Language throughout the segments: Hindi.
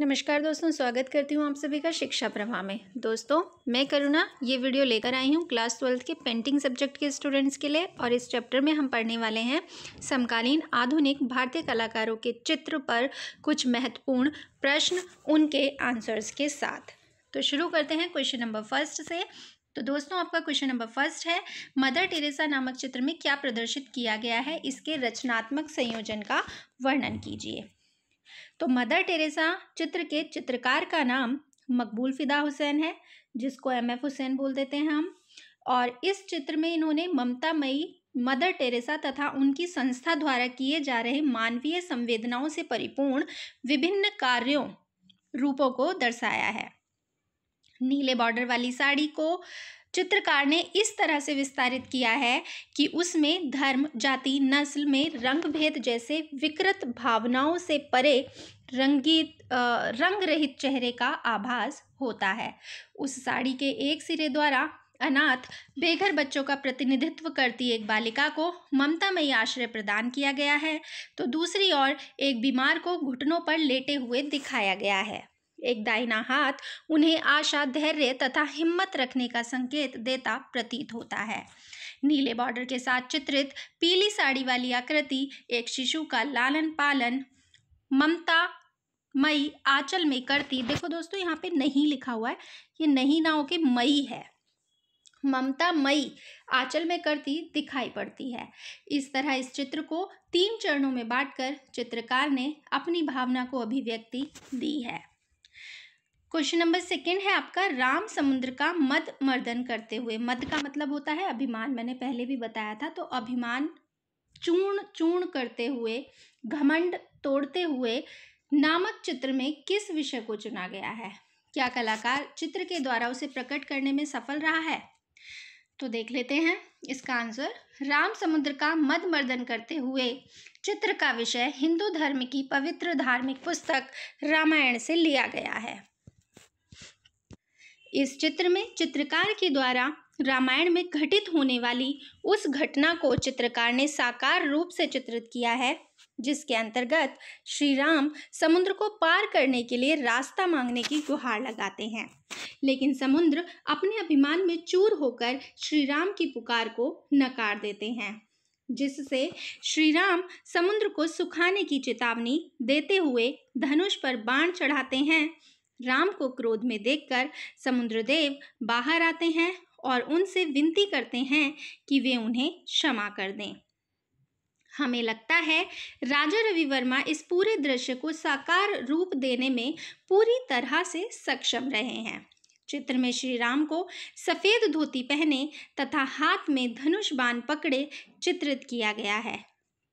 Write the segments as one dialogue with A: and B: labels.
A: नमस्कार दोस्तों स्वागत करती हूँ आप सभी का शिक्षा प्रभाव में दोस्तों मैं करुणा ये वीडियो लेकर आई हूँ क्लास ट्वेल्थ के पेंटिंग सब्जेक्ट के स्टूडेंट्स के लिए और इस चैप्टर में हम पढ़ने वाले हैं समकालीन आधुनिक भारतीय कलाकारों के चित्र पर कुछ महत्वपूर्ण प्रश्न उनके आंसर्स के साथ तो शुरू करते हैं क्वेश्चन नंबर फर्स्ट से तो दोस्तों आपका क्वेश्चन नंबर फर्स्ट है मदर टेरेसा नामक चित्र में क्या प्रदर्शित किया गया है इसके रचनात्मक संयोजन का वर्णन कीजिए तो मदर टेरेसा चित्र के चित्रकार का नाम मकबूल फ़िदा हुसैन है जिसको एम एफ हुसैन बोल देते हैं हम और इस चित्र में इन्होंने ममता मई मदर टेरेसा तथा उनकी संस्था द्वारा किए जा रहे मानवीय संवेदनाओं से परिपूर्ण विभिन्न कार्यों रूपों को दर्शाया है नीले बॉर्डर वाली साड़ी को चित्रकार ने इस तरह से विस्तारित किया है कि उसमें धर्म जाति नस्ल में रंग भेद जैसे विकृत भावनाओं से परे रंगीत रंग रहित चेहरे का आभास होता है उस साड़ी के एक सिरे द्वारा अनाथ बेघर बच्चों का प्रतिनिधित्व करती एक बालिका को ममतामयी आश्रय प्रदान किया गया है तो दूसरी ओर एक बीमार को घुटनों पर लेटे हुए दिखाया गया है एक दाहिना हाथ उन्हें आशा धैर्य तथा हिम्मत रखने का संकेत देता प्रतीत होता है नीले बॉर्डर के साथ चित्रित पीली साड़ी वाली आकृति एक शिशु का लालन पालन ममता मई आंचल में करती देखो दोस्तों यहाँ पे नहीं लिखा हुआ है ये नहीं ना हो के मई है ममता मई आंचल में करती दिखाई पड़ती है इस तरह इस चित्र को तीन चरणों में बांटकर चित्रकार ने अपनी भावना को अभिव्यक्ति दी है क्वेश्चन नंबर सेकेंड है आपका राम समुद्र का मद मर्दन करते हुए मद का मतलब होता है अभिमान मैंने पहले भी बताया था तो अभिमान चूर्ण चूर्ण करते हुए घमंड तोड़ते हुए नामक चित्र में किस विषय को चुना गया है क्या कलाकार चित्र के द्वारा उसे प्रकट करने में सफल रहा है तो देख लेते हैं इसका आंसर राम समुद्र का मद मर्दन करते हुए चित्र का विषय हिंदू धर्म की पवित्र धार्मिक पुस्तक रामायण से लिया गया है इस चित्र में चित्रकार के द्वारा रामायण में घटित होने वाली उस घटना को चित्रकार ने साकार रूप से चित्रित किया है जिसके अंतर्गत श्री राम समुद्र को पार करने के लिए रास्ता मांगने की गुहार लगाते हैं लेकिन समुद्र अपने अभिमान में चूर होकर श्री राम की पुकार को नकार देते हैं जिससे श्री राम समुद्र को सुखाने की चेतावनी देते हुए धनुष पर बाण चढ़ाते हैं राम को क्रोध में देखकर समुद्रदेव बाहर आते हैं और उनसे विनती करते हैं कि वे उन्हें क्षमा कर दें हमें लगता है राजा रवि वर्मा इस पूरे दृश्य को साकार रूप देने में पूरी तरह से सक्षम रहे हैं चित्र में श्री राम को सफ़ेद धोती पहने तथा हाथ में धनुष बाण पकड़े चित्रित किया गया है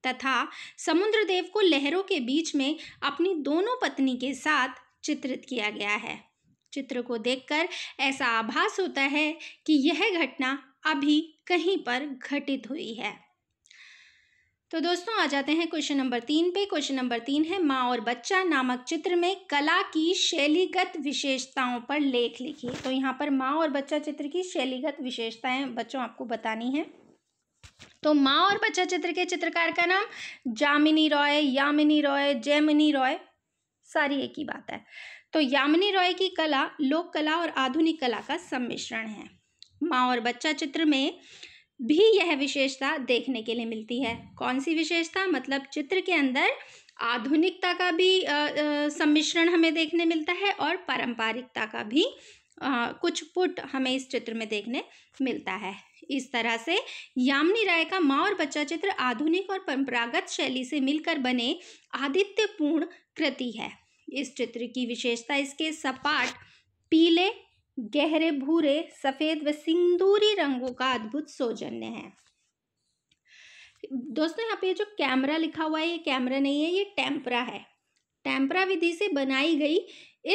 A: तथा समुद्रदेव को लहरों के बीच में अपनी दोनों पत्नी के साथ चित्रित किया गया है चित्र को देखकर ऐसा आभास होता है कि यह घटना अभी कहीं पर घटित हुई है तो दोस्तों आ जाते हैं क्वेश्चन नंबर तीन पे क्वेश्चन नंबर तीन है माँ और बच्चा नामक चित्र में कला की शैलीगत विशेषताओं पर लेख लिखिए तो यहाँ पर माँ और बच्चा चित्र की शैलीगत विशेषताएं बच्चों आपको बतानी है तो माँ और बच्चा चित्र के चित्रकार का नाम जामिनी रॉय यामिनी रॉय जैमिनी रॉय सारी एक ही बात है तो यामिनी रॉय की कला लोक कला और आधुनिक कला का सम्मिश्रण है माँ और बच्चा चित्र में भी यह विशेषता देखने के लिए मिलती है कौन सी विशेषता मतलब चित्र के अंदर आधुनिकता का भी सम्मिश्रण हमें देखने मिलता है और पारंपरिकता का भी आ, कुछ पुट हमें इस चित्र में देखने मिलता है इस तरह से यामिनी राय का माँ और बच्चा चित्र आधुनिक और परंपरागत शैली से मिलकर बने आदित्यपूर्ण कृति है इस चित्र की विशेषता इसके सपाट पीले गहरे भूरे सफ़ेद व सिंदूरी रंगों का अद्भुत सौजन्य है दोस्तों यहाँ पे जो कैमरा लिखा हुआ है ये कैमरा नहीं है ये टेम्परा है टेम्परा विधि से बनाई गई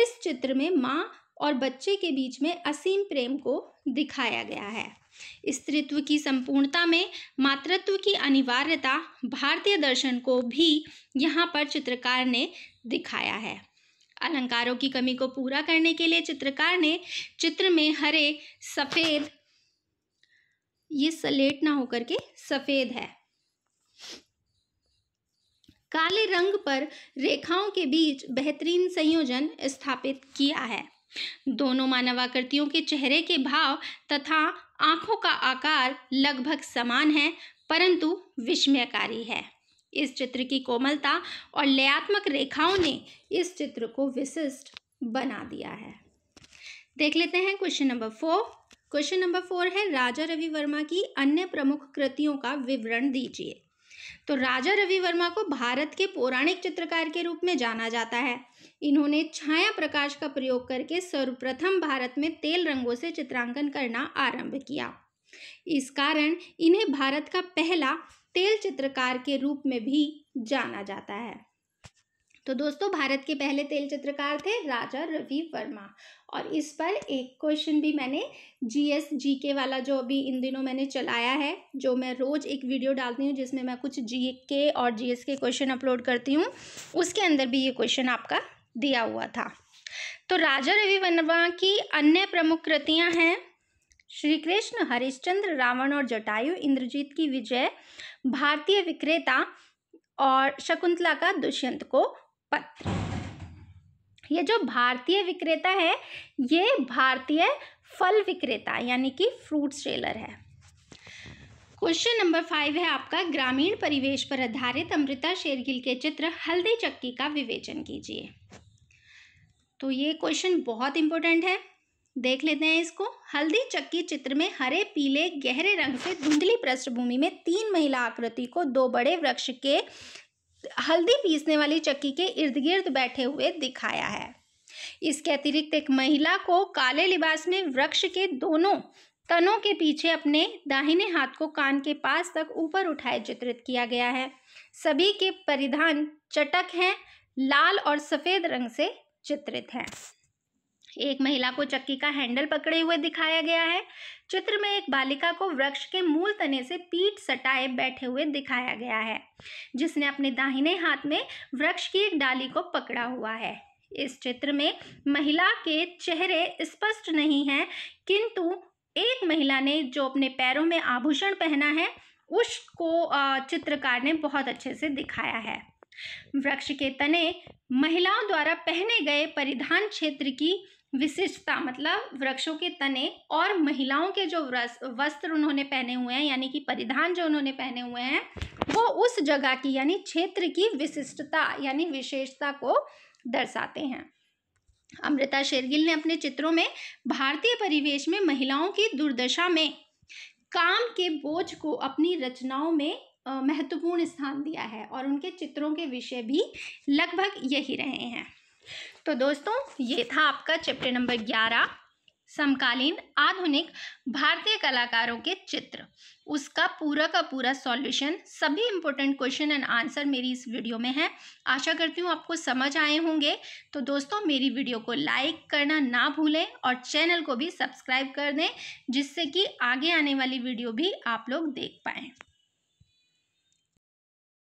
A: इस चित्र में माँ और बच्चे के बीच में असीम प्रेम को दिखाया गया है स्त्रित्व की संपूर्णता में मातृत्व की अनिवार्यता भारतीय दर्शन को भी यहाँ पर चित्रकार ने दिखाया है अलंकारों की कमी को पूरा करने के लिए चित्रकार ने चित्र में हरे सफ़ेद ये सलेट ना होकर के सफ़ेद है काले रंग पर रेखाओं के बीच बेहतरीन संयोजन स्थापित किया है दोनों मानवाकृतियों के चेहरे के भाव तथा आंखों का आकार लगभग समान है परंतु विस्मयकारी है इस चित्र की कोमलता और लयात्मक रेखाओं ने इस चित्र को विशिष्ट बना दिया है देख लेते हैं question number four question number four है राजा रवि वर्मा की अन्य प्रमुख कृतियों का विवरण दीजिए तो राजा रवि वर्मा को भारत के पौराणिक चित्रकार के रूप में जाना जाता है इन्होंने छाया प्रकाश का प्रयोग करके सर्वप्रथम भारत में तेल रंगों से चित्रांकन करना आरंभ किया इस कारण इन्हें भारत का पहला तेल चित्रकार के रूप में भी जाना जाता है तो दोस्तों भारत के पहले तेल चित्रकार थे राजा रवि वर्मा और इस पर एक क्वेश्चन भी मैंने जी एस जी के वाला जो अभी इन दिनों मैंने चलाया है जो मैं रोज़ एक वीडियो डालती हूँ जिसमें मैं कुछ जी के और जी एस के क्वेश्चन अपलोड करती हूँ उसके अंदर भी ये क्वेश्चन आपका दिया हुआ था तो राजा रवि वर्मा की अन्य प्रमुख कृतियाँ हैं श्री कृष्ण हरिश्चंद्र रावण और जटायु इंद्रजीत की विजय भारतीय विक्रेता और शकुंतला का दुष्यंत को पत्र ये जो भारतीय विक्रेता है ये भारतीय फल विक्रेता यानी कि फ्रूट सेलर है क्वेश्चन नंबर फाइव है आपका ग्रामीण परिवेश पर आधारित अमृता शेरगिल के चित्र हल्दी चक्की का विवेचन कीजिए तो ये क्वेश्चन बहुत इंपॉर्टेंट है देख लेते हैं इसको हल्दी चक्की चित्र में हरे पीले गहरे रंग से धुंधली पृष्ठभूमि में तीन महिला आकृति को दो बड़े वृक्ष के हल्दी पीसने वाली चक्की के इर्द गिर्द बैठे हुए दिखाया है इसके अतिरिक्त एक महिला को काले लिबास में वृक्ष के दोनों तनों के पीछे अपने दाहिने हाथ को कान के पास तक ऊपर उठाए चित्रित किया गया है सभी के परिधान चटक हैं लाल और सफ़ेद रंग से चित्रित हैं एक महिला को चक्की का हैंडल पकड़े हुए दिखाया गया है चित्र में एक बालिका को वृक्ष के मूल तने से पीठ सटाए बैठे हुए दिखाया गया है जिसने अपने दाहिने हाथ में वृक्ष की एक डाली को पकड़ा हुआ है इस चित्र में महिला के चेहरे स्पष्ट नहीं हैं किंतु एक महिला ने जो अपने पैरों में आभूषण पहना है उसको चित्रकार ने बहुत अच्छे से दिखाया है वृक्ष के तने महिलाओं द्वारा पहने गए परिधान क्षेत्र की विशिष्टता मतलब वृक्षों के तने और महिलाओं के जो वस्त्र उन्होंने पहने हुए हैं यानी कि परिधान जो उन्होंने पहने हुए हैं वो उस जगह की यानी क्षेत्र की विशिष्टता यानी विशेषता को दर्शाते हैं अमृता शेरगिल ने अपने चित्रों में भारतीय परिवेश में महिलाओं की दुर्दशा में काम के बोझ को अपनी रचनाओं में महत्वपूर्ण स्थान दिया है और उनके चित्रों के विषय भी लगभग यही रहे हैं तो दोस्तों ये था आपका चैप्टर नंबर ग्यारह समकालीन आधुनिक भारतीय कलाकारों के चित्र उसका पूरा का पूरा सॉल्यूशन सभी इम्पोर्टेंट क्वेश्चन एंड आंसर मेरी इस वीडियो में है आशा करती हूँ आपको समझ आए होंगे तो दोस्तों मेरी वीडियो को लाइक करना ना भूलें और चैनल को भी सब्सक्राइब कर दें जिससे कि आगे आने वाली वीडियो भी आप लोग देख पाएँ